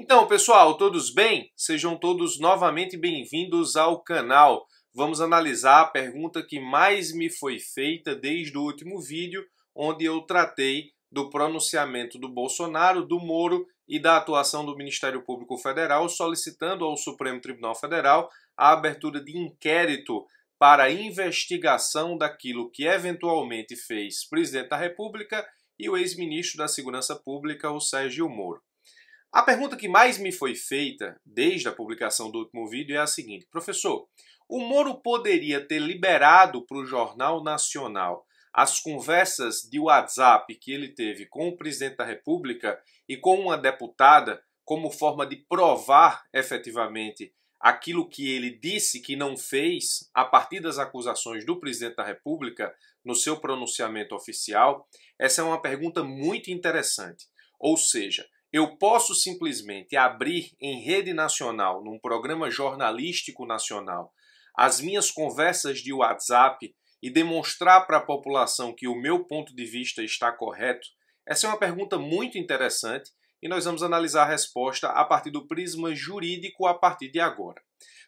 Então, pessoal, todos bem? Sejam todos novamente bem-vindos ao canal. Vamos analisar a pergunta que mais me foi feita desde o último vídeo, onde eu tratei do pronunciamento do Bolsonaro, do Moro e da atuação do Ministério Público Federal, solicitando ao Supremo Tribunal Federal a abertura de inquérito para investigação daquilo que eventualmente fez presidente da República e o ex-ministro da Segurança Pública, o Sérgio Moro. A pergunta que mais me foi feita desde a publicação do último vídeo é a seguinte: professor, o Moro poderia ter liberado para o Jornal Nacional as conversas de WhatsApp que ele teve com o presidente da República e com uma deputada como forma de provar efetivamente aquilo que ele disse que não fez a partir das acusações do presidente da República no seu pronunciamento oficial? Essa é uma pergunta muito interessante. Ou seja, eu posso simplesmente abrir em rede nacional, num programa jornalístico nacional, as minhas conversas de WhatsApp e demonstrar para a população que o meu ponto de vista está correto? Essa é uma pergunta muito interessante e nós vamos analisar a resposta a partir do prisma jurídico a partir de agora.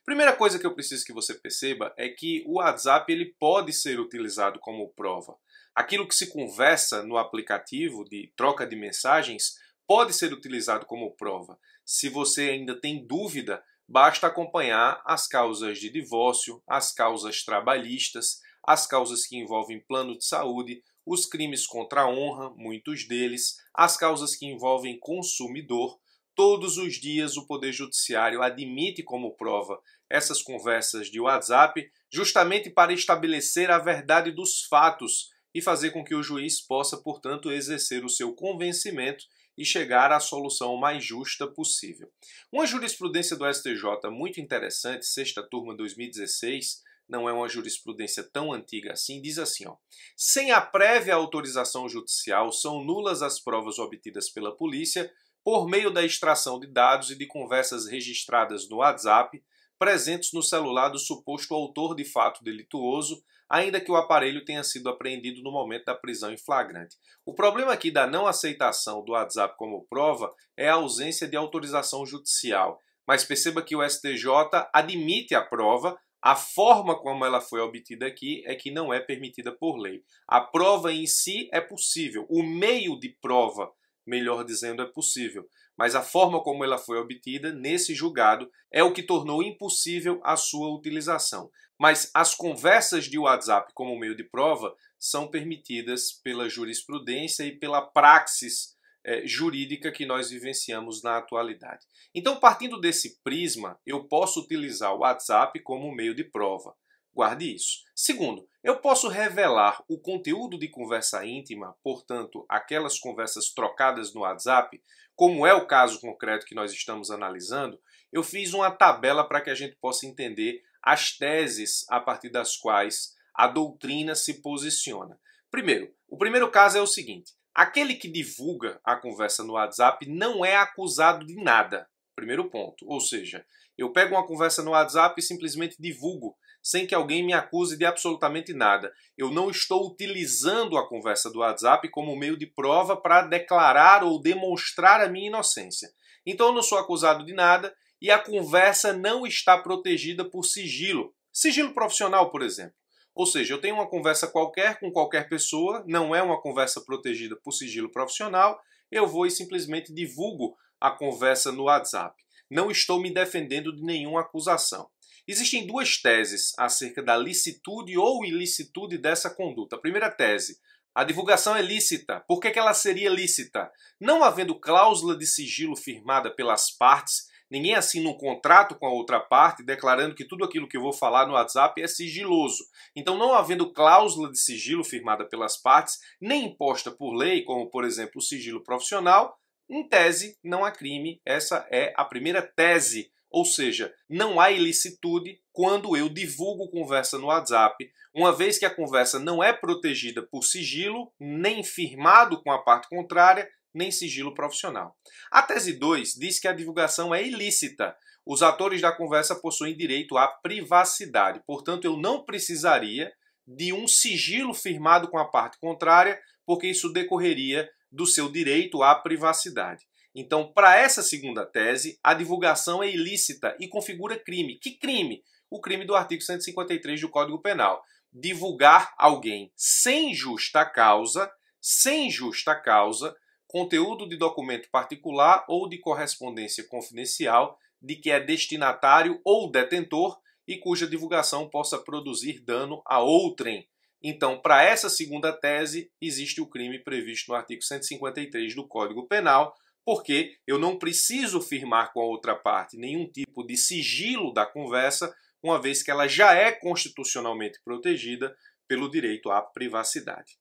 Primeira coisa que eu preciso que você perceba é que o WhatsApp ele pode ser utilizado como prova. Aquilo que se conversa no aplicativo de troca de mensagens pode ser utilizado como prova. Se você ainda tem dúvida, basta acompanhar as causas de divórcio, as causas trabalhistas, as causas que envolvem plano de saúde, os crimes contra a honra, muitos deles, as causas que envolvem consumidor. Todos os dias o Poder Judiciário admite como prova essas conversas de WhatsApp, justamente para estabelecer a verdade dos fatos e fazer com que o juiz possa, portanto, exercer o seu convencimento e chegar à solução mais justa possível. Uma jurisprudência do STJ muito interessante, sexta turma 2016, não é uma jurisprudência tão antiga assim, diz assim: ó, sem a prévia autorização judicial, são nulas as provas obtidas pela polícia por meio da extração de dados e de conversas registradas no WhatsApp presentes no celular do suposto autor de fato delituoso, ainda que o aparelho tenha sido apreendido no momento da prisão em flagrante. O problema aqui da não aceitação do WhatsApp como prova é a ausência de autorização judicial. Mas perceba que o STJ admite a prova, a forma como ela foi obtida aqui é que não é permitida por lei. A prova em si é possível, o meio de prova, melhor dizendo, é possível mas a forma como ela foi obtida nesse julgado é o que tornou impossível a sua utilização. Mas as conversas de WhatsApp como meio de prova são permitidas pela jurisprudência e pela praxis eh, jurídica que nós vivenciamos na atualidade. Então, partindo desse prisma, eu posso utilizar o WhatsApp como meio de prova. Guarde isso. Segundo, eu posso revelar o conteúdo de conversa íntima, portanto, aquelas conversas trocadas no WhatsApp, como é o caso concreto que nós estamos analisando. Eu fiz uma tabela para que a gente possa entender as teses a partir das quais a doutrina se posiciona. Primeiro, o primeiro caso é o seguinte: aquele que divulga a conversa no WhatsApp não é acusado de nada. Primeiro ponto. Ou seja, eu pego uma conversa no WhatsApp e simplesmente divulgo sem que alguém me acuse de absolutamente nada. Eu não estou utilizando a conversa do WhatsApp como meio de prova para declarar ou demonstrar a minha inocência. Então eu não sou acusado de nada e a conversa não está protegida por sigilo. Sigilo profissional, por exemplo. Ou seja, eu tenho uma conversa qualquer com qualquer pessoa, não é uma conversa protegida por sigilo profissional, eu vou e simplesmente divulgo a conversa no WhatsApp. Não estou me defendendo de nenhuma acusação. Existem duas teses acerca da licitude ou ilicitude dessa conduta. A primeira tese, a divulgação é lícita. Por que, que ela seria lícita? Não havendo cláusula de sigilo firmada pelas partes, ninguém assina um contrato com a outra parte declarando que tudo aquilo que eu vou falar no WhatsApp é sigiloso. Então, não havendo cláusula de sigilo firmada pelas partes, nem imposta por lei, como por exemplo o sigilo profissional, em tese não há crime. Essa é a primeira tese ou seja, não há ilicitude quando eu divulgo conversa no WhatsApp, uma vez que a conversa não é protegida por sigilo, nem firmado com a parte contrária, nem sigilo profissional. A tese 2 diz que a divulgação é ilícita. Os atores da conversa possuem direito à privacidade, portanto, eu não precisaria de um sigilo firmado com a parte contrária, porque isso decorreria do seu direito à privacidade. Então, para essa segunda tese, a divulgação é ilícita e configura crime. Que crime? O crime do artigo 153 do Código Penal. Divulgar alguém sem justa causa, sem justa causa, conteúdo de documento particular ou de correspondência confidencial de que é destinatário ou detentor e cuja divulgação possa produzir dano a outrem. Então, para essa segunda tese, existe o crime previsto no artigo 153 do Código Penal, porque eu não preciso firmar com a outra parte nenhum tipo de sigilo da conversa, uma vez que ela já é constitucionalmente protegida pelo direito à privacidade.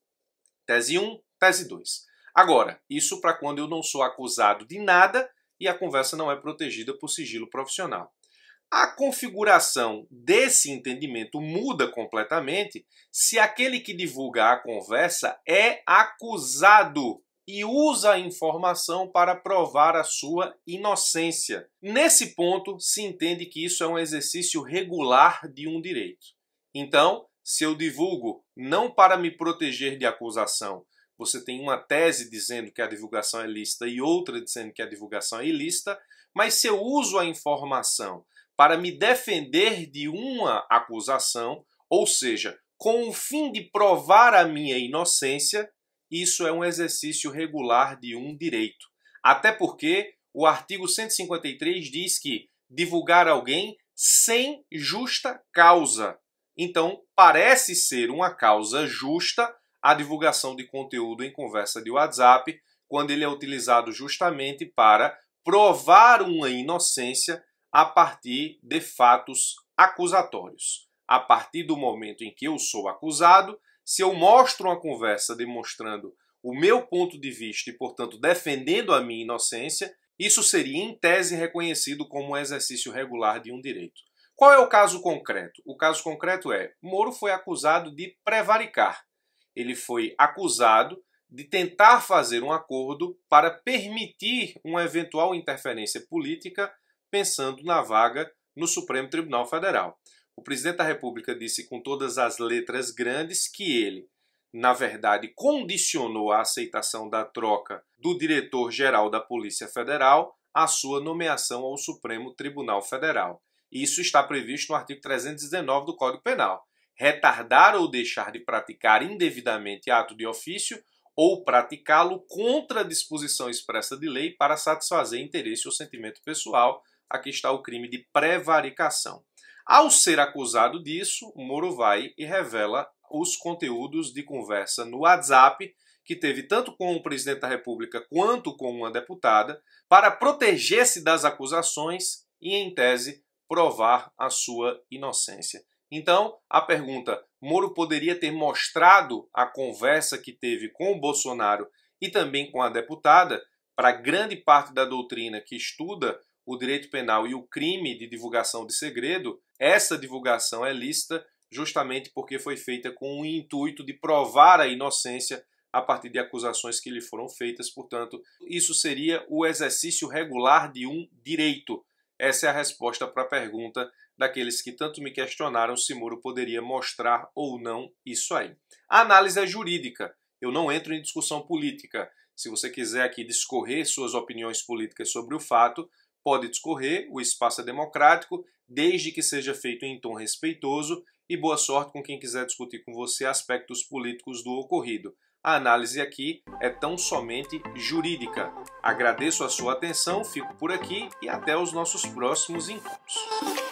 Tese 1, tese 2. Agora, isso para quando eu não sou acusado de nada e a conversa não é protegida por sigilo profissional. A configuração desse entendimento muda completamente se aquele que divulga a conversa é acusado e usa a informação para provar a sua inocência. Nesse ponto, se entende que isso é um exercício regular de um direito. Então, se eu divulgo não para me proteger de acusação, você tem uma tese dizendo que a divulgação é lícita e outra dizendo que a divulgação é ilícita, mas se eu uso a informação para me defender de uma acusação, ou seja, com o fim de provar a minha inocência, isso é um exercício regular de um direito. Até porque o artigo 153 diz que divulgar alguém sem justa causa. Então, parece ser uma causa justa a divulgação de conteúdo em conversa de WhatsApp, quando ele é utilizado justamente para provar uma inocência a partir de fatos acusatórios. A partir do momento em que eu sou acusado, se eu mostro uma conversa demonstrando o meu ponto de vista e, portanto, defendendo a minha inocência, isso seria, em tese, reconhecido como um exercício regular de um direito. Qual é o caso concreto? O caso concreto é: Moro foi acusado de prevaricar. Ele foi acusado de tentar fazer um acordo para permitir uma eventual interferência política, pensando na vaga no Supremo Tribunal Federal. O presidente da República disse com todas as letras grandes que ele, na verdade, condicionou a aceitação da troca do diretor-geral da Polícia Federal à sua nomeação ao Supremo Tribunal Federal. Isso está previsto no artigo 319 do Código Penal. Retardar ou deixar de praticar indevidamente ato de ofício ou praticá-lo contra a disposição expressa de lei para satisfazer interesse ou sentimento pessoal. Aqui está o crime de prevaricação. Ao ser acusado disso, Moro vai e revela os conteúdos de conversa no WhatsApp que teve tanto com o presidente da República quanto com uma deputada para proteger-se das acusações e, em tese, provar a sua inocência. Então, a pergunta: Moro poderia ter mostrado a conversa que teve com o Bolsonaro e também com a deputada? Para grande parte da doutrina que estuda o direito penal e o crime de divulgação de segredo, essa divulgação é lícita justamente porque foi feita com o intuito de provar a inocência a partir de acusações que lhe foram feitas, portanto, isso seria o exercício regular de um direito. Essa é a resposta para a pergunta daqueles que tanto me questionaram se Moro poderia mostrar ou não isso aí. A análise é jurídica, eu não entro em discussão política. Se você quiser aqui discorrer suas opiniões políticas sobre o fato, pode discorrer, o espaço é democrático desde que seja feito em tom respeitoso, e boa sorte com quem quiser discutir com você aspectos políticos do ocorrido. A análise aqui é tão somente jurídica. Agradeço a sua atenção, fico por aqui e até os nossos próximos encontros.